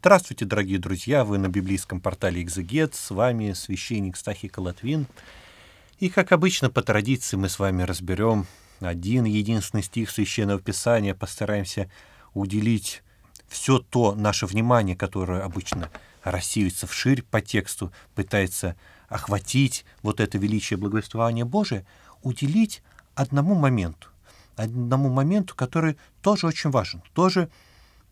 Здравствуйте, дорогие друзья! Вы на библейском портале «Экзегет». С вами священник Стахи Колотвин. И, как обычно, по традиции мы с вами разберем один единственный стих Священного Писания. Постараемся уделить все то наше внимание, которое обычно рассеивается вширь по тексту, пытается охватить вот это величие благовествования Божия, уделить одному моменту, одному моменту, который тоже очень важен, тоже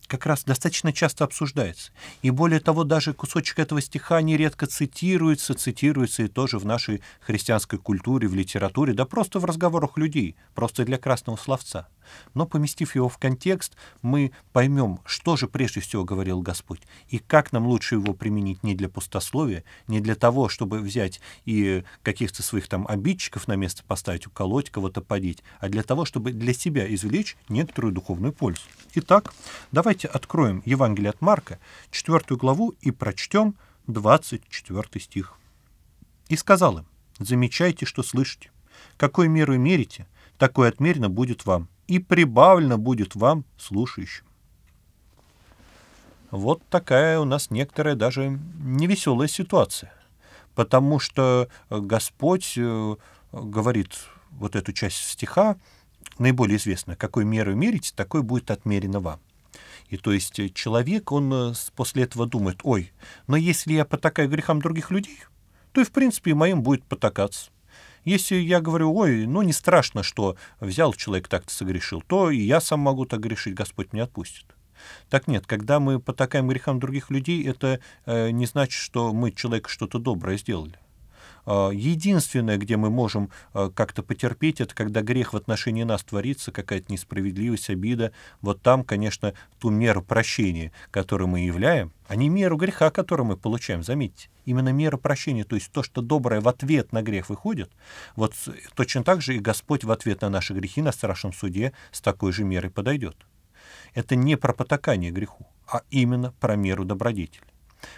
как раз достаточно часто обсуждается. И более того, даже кусочек этого стиха нередко цитируется, цитируется и тоже в нашей христианской культуре, в литературе, да просто в разговорах людей, просто для красного словца. Но поместив его в контекст, мы поймем, что же прежде всего говорил Господь, и как нам лучше его применить не для пустословия, не для того, чтобы взять и каких-то своих там обидчиков на место поставить, уколоть, кого-то подить, а для того, чтобы для себя извлечь некоторую духовную пользу. Итак, давайте откроем Евангелие от Марка, 4 главу, и прочтем 24 стих. «И сказал им, замечайте, что слышите. Какой меру мерите, такое отмерено будет вам и прибавлено будет вам, слушающим. Вот такая у нас некоторая даже невеселая ситуация, потому что э, Господь э, говорит вот эту часть стиха, наиболее известно, какой меру мерить, такой будет отмерено вам. И то есть э, человек, он после этого думает, ой, но если я потакаю грехам других людей, то и в принципе моим будет потакаться. Если я говорю, ой, ну не страшно, что взял человек так-то согрешил, то и я сам могу так грешить, Господь не отпустит. Так нет, когда мы потакаем грехам других людей, это э, не значит, что мы человеку что-то доброе сделали. А, единственное, где мы можем а, как-то потерпеть, это когда грех в отношении нас творится, какая-то несправедливость, обида. Вот там, конечно, ту меру прощения, которую мы являем, а не меру греха, которую мы получаем. Заметьте, именно меру прощения, то есть то, что доброе в ответ на грех выходит, вот точно так же и Господь в ответ на наши грехи на страшном суде с такой же мерой подойдет. Это не про потакание греху, а именно про меру добродетели.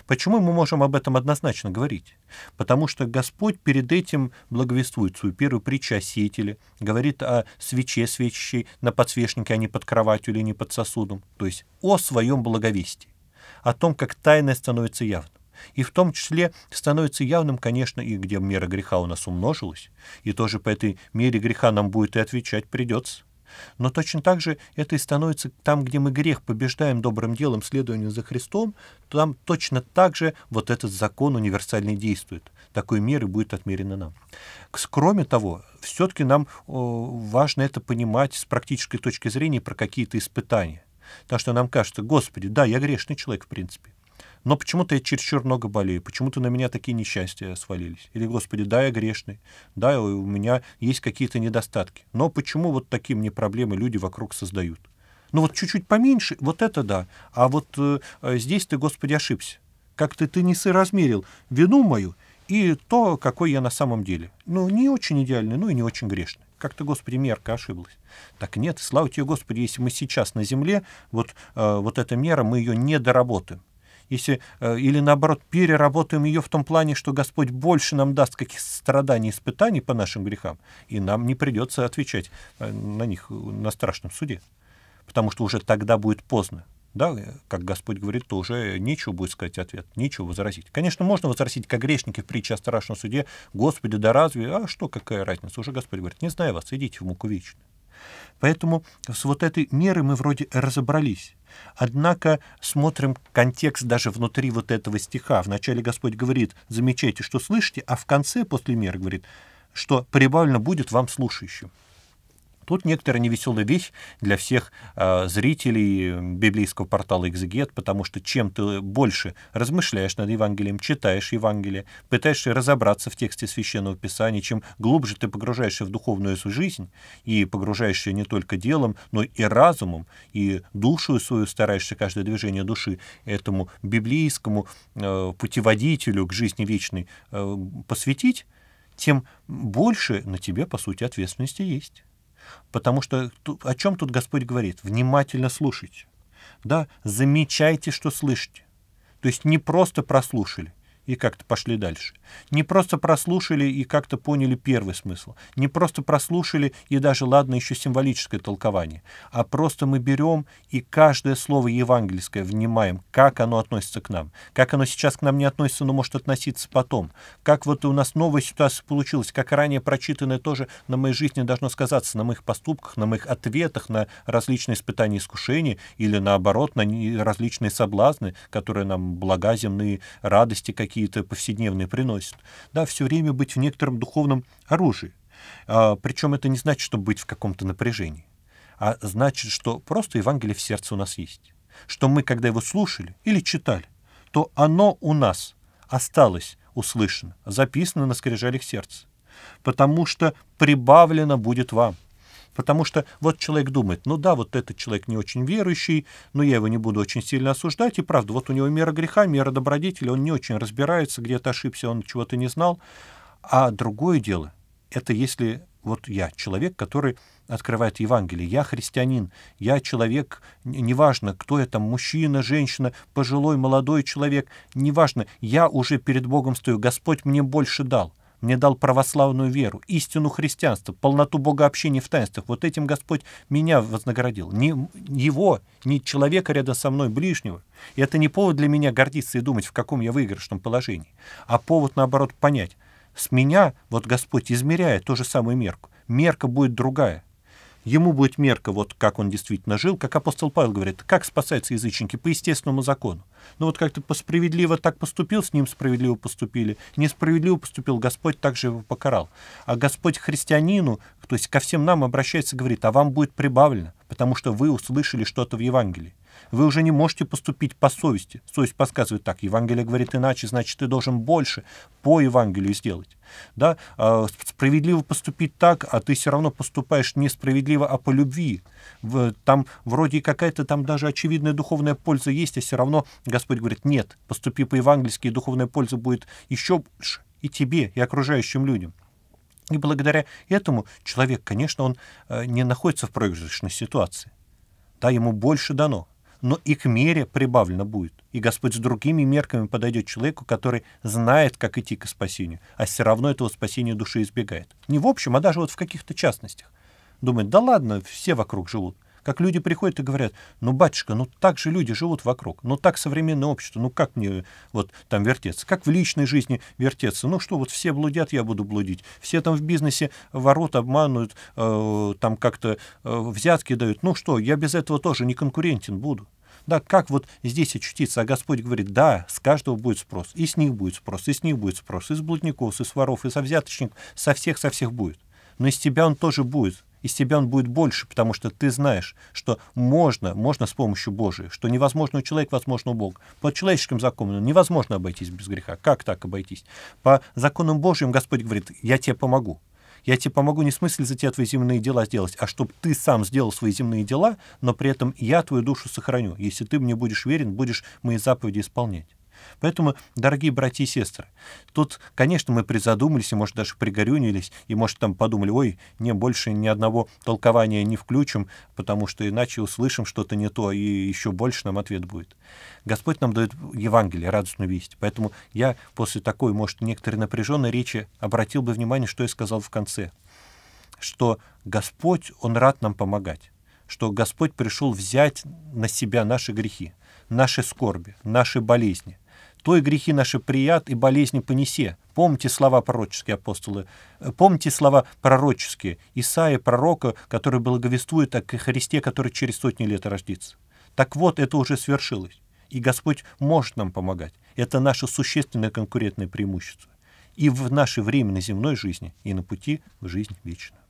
Почему мы можем об этом однозначно говорить? Потому что Господь перед этим благовествует свою первую притчу о сеятеле, говорит о свече свечащей на подсвечнике, а не под кроватью или не под сосудом, то есть о своем благовестии, о том, как тайное становится явным. И в том числе становится явным, конечно, и где мера греха у нас умножилась, и тоже по этой мере греха нам будет и отвечать придется. Но точно так же это и становится там, где мы грех побеждаем добрым делом, следованием за Христом, там точно так же вот этот закон универсальный действует. Такой меры будет отмерено нам. Кроме того, все-таки нам важно это понимать с практической точки зрения про какие-то испытания. Потому что нам кажется, Господи, да, я грешный человек, в принципе но почему-то я чересчур много болею, почему-то на меня такие несчастья свалились. Или, Господи, да, я грешный, да, у меня есть какие-то недостатки, но почему вот такие мне проблемы люди вокруг создают? Ну вот чуть-чуть поменьше, вот это да, а вот э, э, здесь ты, Господи, ошибся. Как-то ты не соразмерил вину мою и то, какой я на самом деле. Ну, не очень идеальный, ну и не очень грешный. Как-то, Господи, мерка ошиблась. Так нет, слава тебе, Господи, если мы сейчас на земле, вот, э, вот эта мера, мы ее не доработаем если, э, или наоборот переработаем ее в том плане, что Господь больше нам даст каких страданий, испытаний по нашим грехам, и нам не придется отвечать э, на них на страшном суде, потому что уже тогда будет поздно. Да, как Господь говорит, то уже нечего будет сказать ответ, нечего возразить. Конечно, можно возразить, как грешники в притче о страшном суде, «Господи, да разве? А что, какая разница?» Уже Господь говорит, «Не знаю вас, идите в муку вечную». Поэтому с вот этой мерой мы вроде разобрались. Однако смотрим контекст даже внутри вот этого стиха. Вначале Господь говорит, замечайте, что слышите, а в конце после меры говорит, что прибавлено будет вам слушающим. Тут некоторая невеселая вещь для всех э, зрителей библейского портала «Экзегет», потому что чем ты больше размышляешь над Евангелием, читаешь Евангелие, пытаешься разобраться в тексте Священного Писания, чем глубже ты погружаешься в духовную жизнь и погружаешься не только делом, но и разумом, и душу свою стараешься, каждое движение души этому библейскому э, путеводителю к жизни вечной э, посвятить, тем больше на тебе, по сути, ответственности есть. Потому что о чем тут Господь говорит? Внимательно слушайте. Да, замечайте, что слышите. То есть не просто прослушали, и как-то пошли дальше. Не просто прослушали и как-то поняли первый смысл. Не просто прослушали и даже, ладно, еще символическое толкование. А просто мы берем и каждое слово евангельское внимаем, как оно относится к нам. Как оно сейчас к нам не относится, но может относиться потом. Как вот у нас новая ситуация получилась, как ранее прочитанное тоже на моей жизни должно сказаться, на моих поступках, на моих ответах, на различные испытания и искушения или наоборот, на различные соблазны, которые нам блага земные, радости какие какие-то повседневные приносит, да, все время быть в некотором духовном оружии. А, причем это не значит, чтобы быть в каком-то напряжении, а значит, что просто Евангелие в сердце у нас есть. Что мы, когда его слушали или читали, то оно у нас осталось услышано, записано на скрижалях сердца. Потому что прибавлено будет вам – Потому что вот человек думает, ну да, вот этот человек не очень верующий, но я его не буду очень сильно осуждать, и правда, вот у него мера греха, мера добродетели, он не очень разбирается, где-то ошибся, он чего-то не знал. А другое дело, это если вот я, человек, который открывает Евангелие, я христианин, я человек, неважно, кто я там, мужчина, женщина, пожилой, молодой человек, неважно, я уже перед Богом стою, Господь мне больше дал мне дал православную веру, истину христианства, полноту богообщения в таинствах. Вот этим Господь меня вознаградил. Не его, не человека рядом со мной, ближнего. И это не повод для меня гордиться и думать, в каком я выигрышном положении, а повод, наоборот, понять. С меня вот Господь измеряет ту же самую мерку. Мерка будет другая. Ему будет мерка, вот как он действительно жил, как апостол Павел говорит, как спасаются язычники по естественному закону. Но ну, вот как-то справедливо так поступил, с ним справедливо поступили, несправедливо поступил, Господь также его покарал. А Господь христианину, то есть ко всем нам обращается, говорит, а вам будет прибавлено, потому что вы услышали что-то в Евангелии. Вы уже не можете поступить по совести. Совесть подсказывает так, Евангелие говорит иначе, значит, ты должен больше по Евангелию сделать. Да? А, справедливо поступить так, а ты все равно поступаешь несправедливо, а по любви. Там вроде какая-то там даже очевидная духовная польза есть, а все равно Господь говорит, нет, поступи по-евангельски, и духовная польза будет еще больше и тебе, и окружающим людям. И благодаря этому человек, конечно, он э, не находится в проигрышной ситуации. Да, ему больше дано но и к мере прибавлено будет. И Господь с другими мерками подойдет человеку, который знает, как идти к спасению, а все равно этого спасения души избегает. Не в общем, а даже вот в каких-то частностях. Думает, да ладно, все вокруг живут. Как люди приходят и говорят, ну, батюшка, ну, так же люди живут вокруг, ну, так современное общество, ну, как мне вот там вертеться, как в личной жизни вертеться, ну, что вот все блудят, я буду блудить, все там в бизнесе ворот обманывают, э, там как-то э, взятки дают, ну, что, я без этого тоже не конкурентен буду. Да, как вот здесь очутиться? А Господь говорит, да, с каждого будет спрос, и с них будет спрос, и с них будет спрос, и с блудников, и с воров, и со взяточников, со всех, со всех будет. Но из тебя он тоже будет из тебя он будет больше, потому что ты знаешь, что можно, можно с помощью Божией, что невозможно у человека, возможно у Бога. По человеческим законам невозможно обойтись без греха. Как так обойтись? По законам Божьим Господь говорит, я тебе помогу. Я тебе помогу не в смысле за тебя твои земные дела сделать, а чтобы ты сам сделал свои земные дела, но при этом я твою душу сохраню, если ты мне будешь верен, будешь мои заповеди исполнять. Поэтому, дорогие братья и сестры, тут, конечно, мы призадумались и, может, даже пригорюнились, и, может, там подумали, ой, не, больше ни одного толкования не включим, потому что иначе услышим что-то не то, и еще больше нам ответ будет. Господь нам дает Евангелие, радостную весть. Поэтому я после такой, может, некоторой напряженной речи обратил бы внимание, что я сказал в конце, что Господь, Он рад нам помогать что Господь пришел взять на себя наши грехи, наши скорби, наши болезни. «Стой, грехи наши, прият, и болезни понесе». Помните слова пророческие апостолы, э, помните слова пророческие Исаия, пророка, который благовествует о Христе, который через сотни лет рождится. Так вот, это уже свершилось. И Господь может нам помогать. Это наше существенное конкурентное преимущество. И в нашей временной земной жизни, и на пути в жизнь вечную.